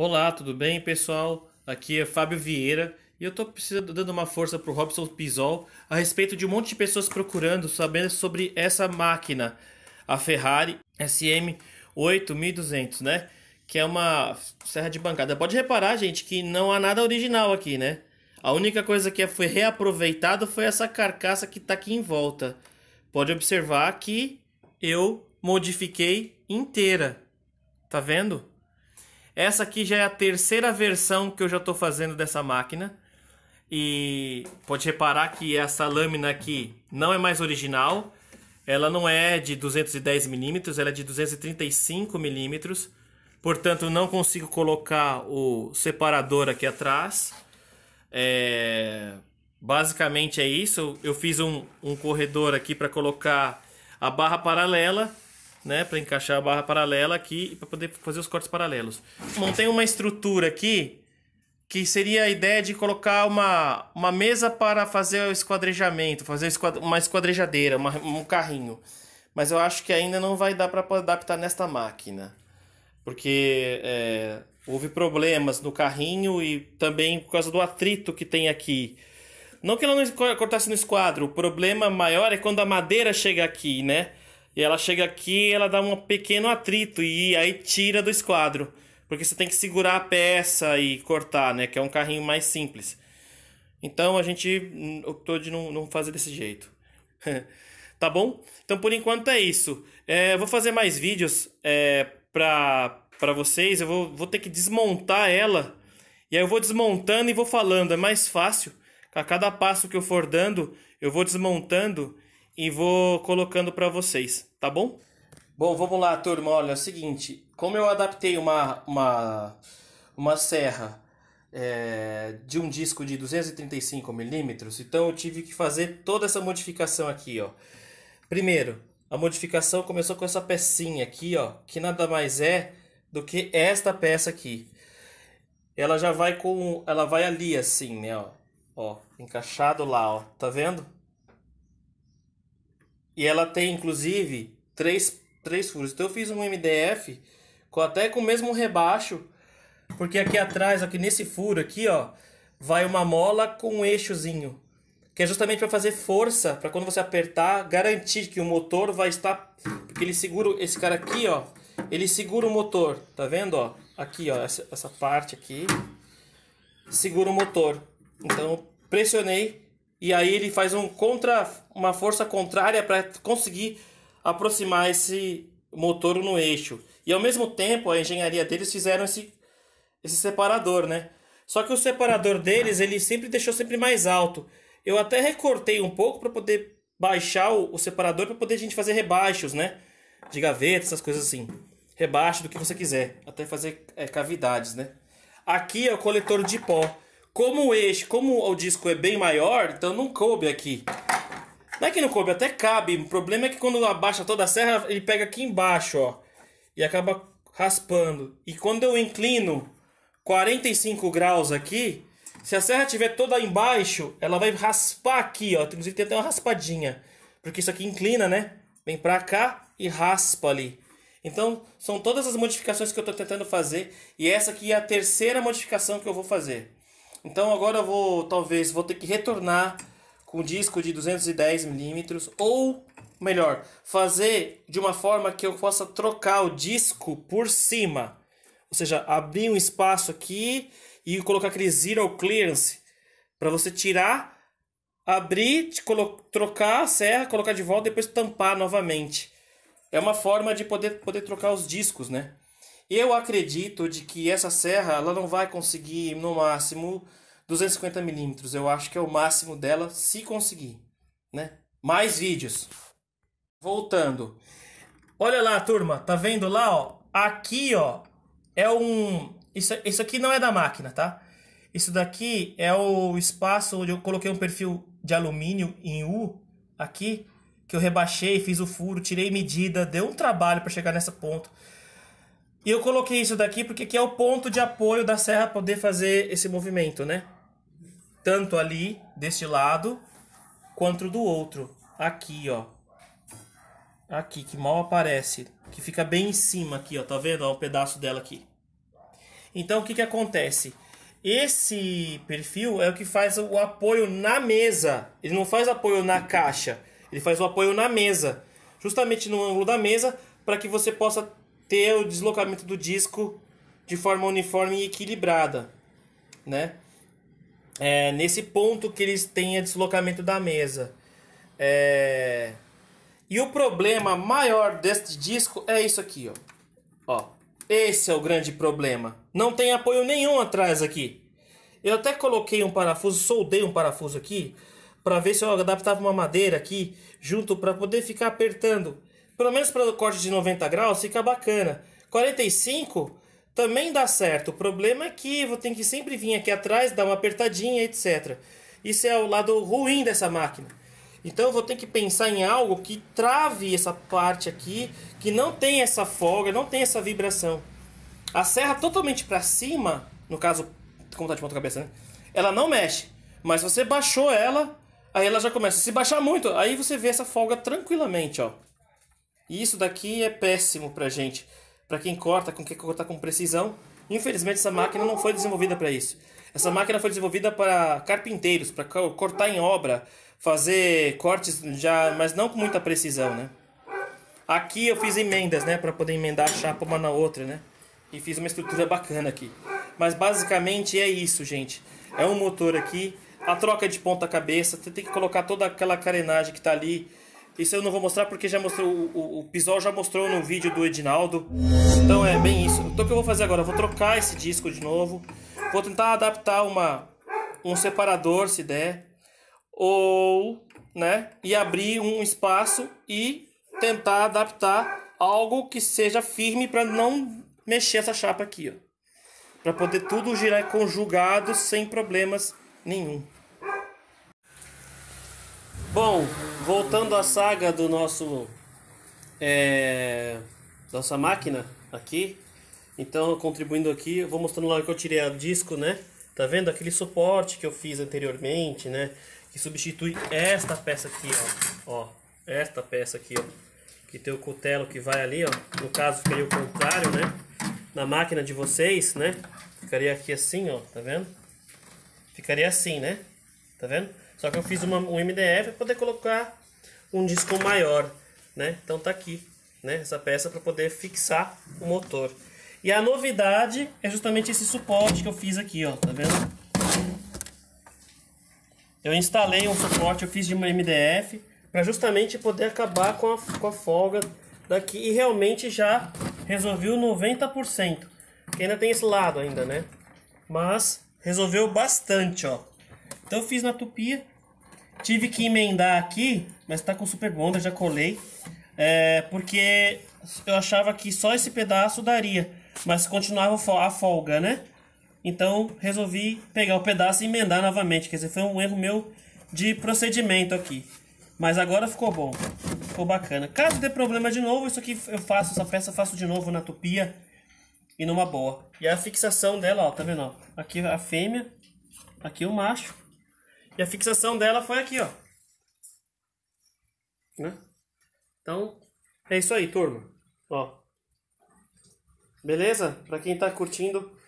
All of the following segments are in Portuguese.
Olá, tudo bem, pessoal? Aqui é Fábio Vieira e eu estou precisando dando uma força para o Robson Pizol a respeito de um monte de pessoas procurando sabendo sobre essa máquina, a Ferrari SM8200, né? Que é uma serra de bancada. Pode reparar, gente, que não há nada original aqui, né? A única coisa que foi reaproveitada foi essa carcaça que está aqui em volta. Pode observar que eu modifiquei inteira. Tá vendo? Essa aqui já é a terceira versão que eu já estou fazendo dessa máquina. E pode reparar que essa lâmina aqui não é mais original. Ela não é de 210 milímetros, ela é de 235 milímetros. Portanto, não consigo colocar o separador aqui atrás. É... Basicamente é isso. Eu fiz um, um corredor aqui para colocar a barra paralela né, para encaixar a barra paralela aqui e para poder fazer os cortes paralelos. Montei uma estrutura aqui que seria a ideia de colocar uma, uma mesa para fazer o esquadrejamento, fazer uma esquadrejadeira, uma, um carrinho. Mas eu acho que ainda não vai dar para adaptar nesta máquina, porque é, houve problemas no carrinho e também por causa do atrito que tem aqui. Não que ela não cortasse no esquadro, o problema maior é quando a madeira chega aqui, né? E ela chega aqui ela dá um pequeno atrito e aí tira do esquadro. Porque você tem que segurar a peça e cortar, né? Que é um carrinho mais simples. Então a gente hum, optou de não, não fazer desse jeito. tá bom? Então por enquanto é isso. É, eu vou fazer mais vídeos é, pra, pra vocês. Eu vou, vou ter que desmontar ela. E aí eu vou desmontando e vou falando. É mais fácil. A cada passo que eu for dando, eu vou desmontando e vou colocando para vocês, tá bom? Bom, vamos lá, turma. Olha, é o seguinte, como eu adaptei uma, uma, uma serra é, de um disco de 235 milímetros, então eu tive que fazer toda essa modificação aqui, ó. Primeiro, a modificação começou com essa pecinha aqui, ó, que nada mais é do que esta peça aqui. Ela já vai com, ela vai ali assim, né, ó, ó encaixado lá, ó, tá vendo? E ela tem, inclusive, três, três furos. Então eu fiz um MDF com, até com o mesmo rebaixo, porque aqui atrás, aqui nesse furo aqui, ó, vai uma mola com um eixozinho. Que é justamente para fazer força, para quando você apertar, garantir que o motor vai estar. Porque ele segura esse cara aqui, ó. Ele segura o motor, tá vendo, ó? Aqui, ó, essa, essa parte aqui. Segura o motor. Então, pressionei, e aí ele faz um contra, uma força contrária para conseguir aproximar esse motor no eixo. E ao mesmo tempo, a engenharia deles fizeram esse, esse separador, né? Só que o separador deles, ele sempre deixou sempre mais alto. Eu até recortei um pouco para poder baixar o, o separador para poder a gente fazer rebaixos, né? De gaveta, essas coisas assim. Rebaixo do que você quiser, até fazer é, cavidades, né? Aqui é o coletor de pó. Como este, como o disco é bem maior, então não coube aqui. Não é que não coube, até cabe. O problema é que quando abaixa toda a serra, ele pega aqui embaixo, ó. E acaba raspando. E quando eu inclino 45 graus aqui, se a serra tiver toda embaixo, ela vai raspar aqui, ó. Inclusive tem até uma raspadinha. Porque isso aqui inclina, né? Vem pra cá e raspa ali. Então, são todas as modificações que eu estou tentando fazer. E essa aqui é a terceira modificação que eu vou fazer. Então agora eu vou, talvez, vou ter que retornar com disco de 210mm ou melhor, fazer de uma forma que eu possa trocar o disco por cima. Ou seja, abrir um espaço aqui e colocar aquele zero clearance para você tirar, abrir, trocar a serra, colocar de volta e depois tampar novamente. É uma forma de poder, poder trocar os discos, né? Eu acredito de que essa serra ela não vai conseguir no máximo 250 milímetros. Eu acho que é o máximo dela se conseguir, né? Mais vídeos. Voltando. Olha lá, turma, tá vendo lá, ó? Aqui, ó, é um isso, isso aqui não é da máquina, tá? Isso daqui é o espaço onde eu coloquei um perfil de alumínio em U aqui, que eu rebaixei, fiz o furo, tirei medida, deu um trabalho para chegar nessa ponta. E eu coloquei isso daqui porque aqui é o ponto de apoio da serra poder fazer esse movimento, né? Tanto ali, deste lado, quanto do outro. Aqui, ó. Aqui, que mal aparece. Que fica bem em cima aqui, ó. Tá vendo? Ó, um pedaço dela aqui. Então, o que que acontece? Esse perfil é o que faz o apoio na mesa. Ele não faz apoio na caixa. Ele faz o apoio na mesa. Justamente no ângulo da mesa, para que você possa ter o deslocamento do disco de forma uniforme e equilibrada, né? É nesse ponto que eles têm o deslocamento da mesa. É... E o problema maior deste disco é isso aqui, ó. ó. Esse é o grande problema. Não tem apoio nenhum atrás aqui. Eu até coloquei um parafuso, soldei um parafuso aqui, para ver se eu adaptava uma madeira aqui junto para poder ficar apertando pelo menos para o corte de 90 graus fica bacana. 45 também dá certo. O problema é que vou ter que sempre vir aqui atrás, dar uma apertadinha, etc. Isso é o lado ruim dessa máquina. Então eu vou ter que pensar em algo que trave essa parte aqui, que não tem essa folga, não tem essa vibração. A serra totalmente para cima, no caso, como tá de ponta cabeça, né? Ela não mexe, mas você baixou ela, aí ela já começa. a Se baixar muito, aí você vê essa folga tranquilamente, ó. E isso daqui é péssimo pra gente, para quem corta, com que cortar com precisão. Infelizmente essa máquina não foi desenvolvida para isso. Essa máquina foi desenvolvida para carpinteiros, para cortar em obra, fazer cortes já, mas não com muita precisão, né? Aqui eu fiz emendas, né, para poder emendar a chapa uma na outra, né? E fiz uma estrutura bacana aqui. Mas basicamente é isso, gente. É um motor aqui, a troca de ponta cabeça, você tem que colocar toda aquela carenagem que está ali isso eu não vou mostrar porque já mostrou o, o, Pisol já mostrou no vídeo do Edinaldo. Então é bem isso. Então o que eu vou fazer agora? Eu vou trocar esse disco de novo. Vou tentar adaptar uma um separador se der ou, né, e abrir um espaço e tentar adaptar algo que seja firme para não mexer essa chapa aqui, ó. Para poder tudo girar conjugado sem problemas nenhum. Bom, voltando à saga do nosso é, nossa máquina aqui. Então, contribuindo aqui, eu vou mostrando lá que eu tirei o disco, né? Tá vendo aquele suporte que eu fiz anteriormente, né? Que substitui esta peça aqui, ó. Ó, esta peça aqui, ó. Que tem o cutelo que vai ali, ó. No caso, ficaria o contrário, né? Na máquina de vocês, né? Ficaria aqui assim, ó. Tá vendo? Ficaria assim, né? Tá vendo? Só que eu fiz uma, um MDF para poder colocar um disco maior, né? Então tá aqui, né? Essa peça para poder fixar o motor. E a novidade é justamente esse suporte que eu fiz aqui, ó, tá vendo? Eu instalei um suporte, eu fiz de uma MDF para justamente poder acabar com a, com a folga daqui e realmente já resolveu 90%. Que ainda tem esse lado ainda, né? Mas resolveu bastante, ó. Então eu fiz na tupia, Tive que emendar aqui, mas tá com Super bonda, já colei. É, porque eu achava que só esse pedaço daria, mas continuava a folga, né? Então resolvi pegar o pedaço e emendar novamente. Quer dizer, foi um erro meu de procedimento aqui. Mas agora ficou bom, ficou bacana. Caso dê problema de novo, isso aqui eu faço, essa peça eu faço de novo na tupia e numa boa. E a fixação dela, ó, tá vendo? Ó? Aqui a fêmea, aqui o macho. E a fixação dela foi aqui, ó. Né? Então, é isso aí, turma. Ó. Beleza? Para quem tá curtindo.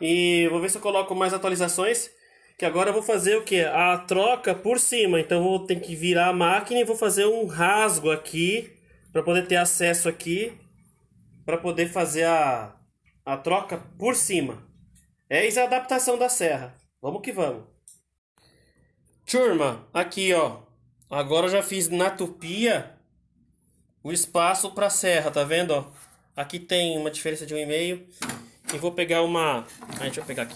E vou ver se eu coloco mais atualizações. Que agora eu vou fazer o que? A troca por cima. Então eu vou ter que virar a máquina e vou fazer um rasgo aqui. para poder ter acesso aqui. para poder fazer a, a troca por cima. Eis é a adaptação da serra. Vamos que vamos. Turma, aqui ó, agora eu já fiz na tupia o espaço para serra, tá vendo? Ó? Aqui tem uma diferença de um e meio. E vou pegar uma... Ah, deixa eu pegar aqui.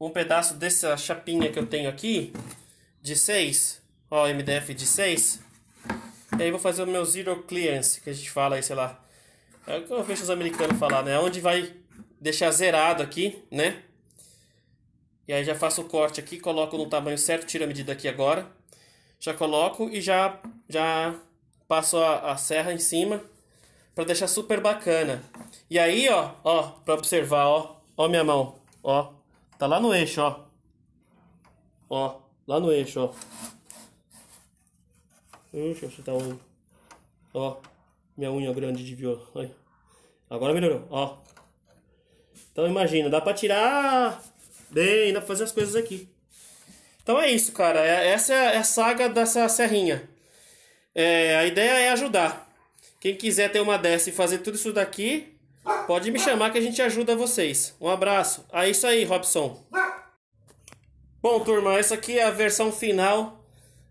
Um pedaço dessa chapinha que eu tenho aqui, de 6, ó, MDF de 6. E aí vou fazer o meu zero clearance, que a gente fala aí, sei lá. É o que eu vejo os americanos falar, né? Onde vai deixar zerado aqui, né? E aí já faço o corte aqui, coloco no tamanho certo, tiro a medida aqui agora. Já coloco e já, já passo a, a serra em cima para deixar super bacana. E aí, ó, ó, para observar, ó, ó minha mão, ó, tá lá no eixo, ó. Ó, lá no eixo, ó. Deixa eu chutar um. Ó, minha unha grande de viola. Agora melhorou, ó. Então imagina, dá para tirar Bem, ainda pra fazer as coisas aqui. Então é isso, cara. É, essa é, é a saga dessa serrinha. É, a ideia é ajudar. Quem quiser ter uma dessa e fazer tudo isso daqui, pode me chamar que a gente ajuda vocês. Um abraço. É isso aí, Robson. Bom, turma, essa aqui é a versão final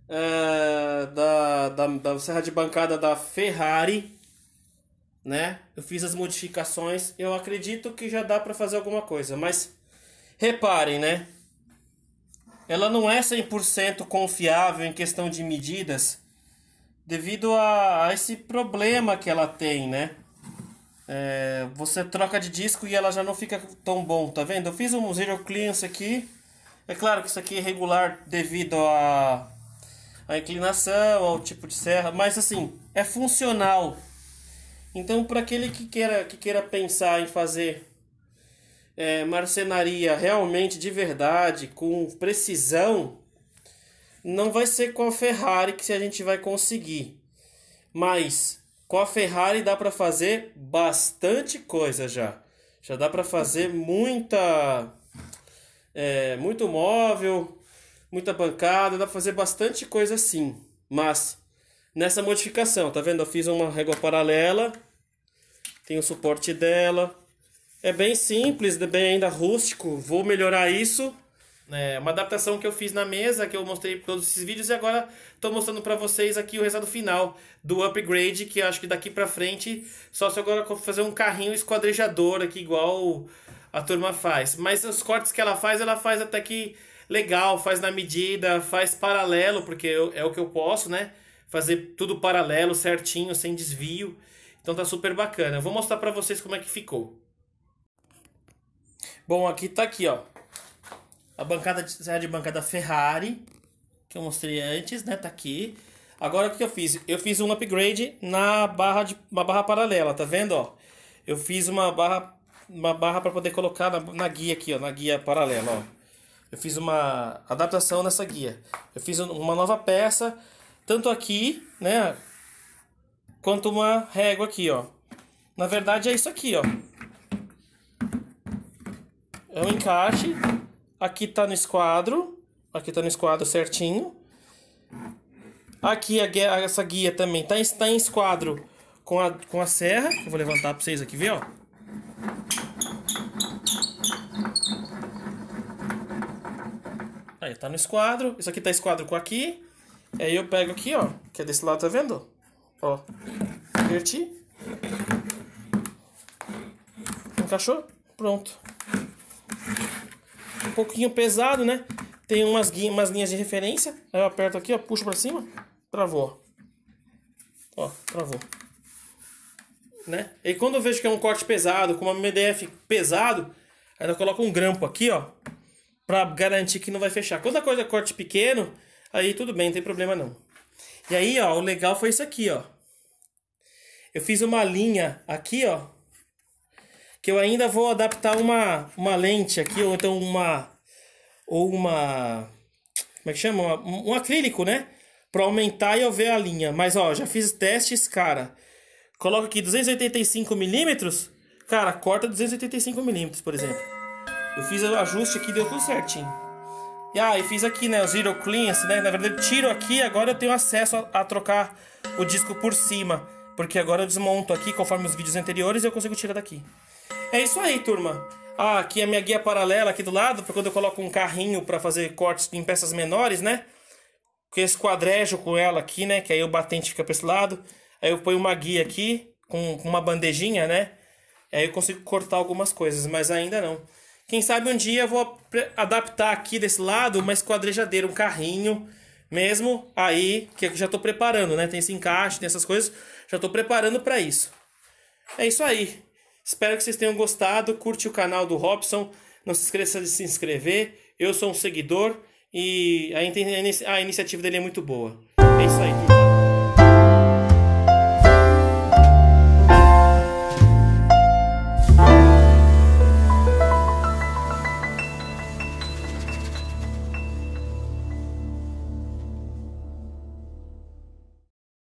é, da, da, da serra de bancada da Ferrari. Né? Eu fiz as modificações. Eu acredito que já dá para fazer alguma coisa, mas Reparem, né? Ela não é 100% confiável em questão de medidas devido a, a, esse problema que ela tem, né? É, você troca de disco e ela já não fica tão bom, tá vendo? Eu fiz um zero clearance aqui. É claro que isso aqui é regular devido a a inclinação, ao tipo de serra, mas assim, é funcional. Então, para aquele que queira, que queira pensar em fazer é, marcenaria realmente de verdade, com precisão, não vai ser com a Ferrari que a gente vai conseguir. Mas com a Ferrari dá para fazer bastante coisa já. Já dá para fazer muita é, muito móvel, muita bancada, dá para fazer bastante coisa sim. Mas nessa modificação, tá vendo? Eu fiz uma régua paralela, tem o suporte dela, é bem simples, é bem ainda rústico. Vou melhorar isso. É uma adaptação que eu fiz na mesa, que eu mostrei todos esses vídeos e agora estou mostrando para vocês aqui o resultado final do upgrade, que acho que daqui para frente só se agora fazer um carrinho esquadrejador aqui igual a turma faz. Mas os cortes que ela faz, ela faz até que legal, faz na medida, faz paralelo, porque eu, é o que eu posso, né? Fazer tudo paralelo, certinho, sem desvio. Então tá super bacana. Eu vou mostrar para vocês como é que ficou. Bom, aqui tá aqui, ó. A bancada de serra de bancada Ferrari, que eu mostrei antes, né? Tá aqui. Agora o que eu fiz? Eu fiz um upgrade na barra de uma barra paralela, tá vendo, ó? Eu fiz uma barra uma barra para poder colocar na, na, guia aqui, ó, na guia paralela, ó. Eu fiz uma adaptação nessa guia. Eu fiz uma nova peça, tanto aqui, né, quanto uma régua aqui, ó. Na verdade é isso aqui, ó é um encaixe. Aqui tá no esquadro. Aqui tá no esquadro certinho. Aqui a guia, essa guia também tá, tá em esquadro com a, com a serra. Eu vou levantar pra vocês aqui ver, ó. Aí tá no esquadro. Isso aqui tá esquadro com aqui. Aí eu pego aqui, ó. Que é desse lado, tá vendo? Ó. Inverti. Encaixou? Pronto um pouquinho pesado, né? Tem umas, umas linhas de referência. Aí eu aperto aqui, ó, puxo para cima, travou. Ó, travou. Né? E quando eu vejo que é um corte pesado, com uma MDF pesado, aí eu coloco um grampo aqui, ó, para garantir que não vai fechar. Quando a coisa é corte pequeno, aí tudo bem, não tem problema não. E aí, ó, o legal foi isso aqui, ó. Eu fiz uma linha aqui, ó, que eu ainda vou adaptar uma, uma lente aqui, ou então uma. Ou uma. Como é que chama? Um, um acrílico, né? Para aumentar e eu ver a linha. Mas ó, já fiz testes, cara. Coloca aqui 285 milímetros, cara, corta 285 milímetros, por exemplo. Eu fiz o ajuste aqui, deu tudo certinho. E aí ah, fiz aqui, né, o zero clean, né? Na verdade, tiro aqui, agora eu tenho acesso a, a trocar o disco por cima. Porque agora eu desmonto aqui conforme os vídeos anteriores e eu consigo tirar daqui. É isso aí, turma. Ah, aqui é a minha guia paralela aqui do lado, para quando eu coloco um carrinho para fazer cortes em peças menores, né? Com esse quadrejo com ela aqui, né? Que aí o batente fica para esse lado. Aí eu ponho uma guia aqui com uma bandejinha, né? Aí eu consigo cortar algumas coisas, mas ainda não. Quem sabe um dia eu vou adaptar aqui desse lado uma esquadrejadeira, um carrinho mesmo aí, que eu já estou preparando, né? Tem esse encaixe, tem essas coisas. Já estou preparando para isso. É isso aí. Espero que vocês tenham gostado. Curte o canal do Robson. Não se esqueça de se inscrever. Eu sou um seguidor e a, in a iniciativa dele é muito boa. É isso aí.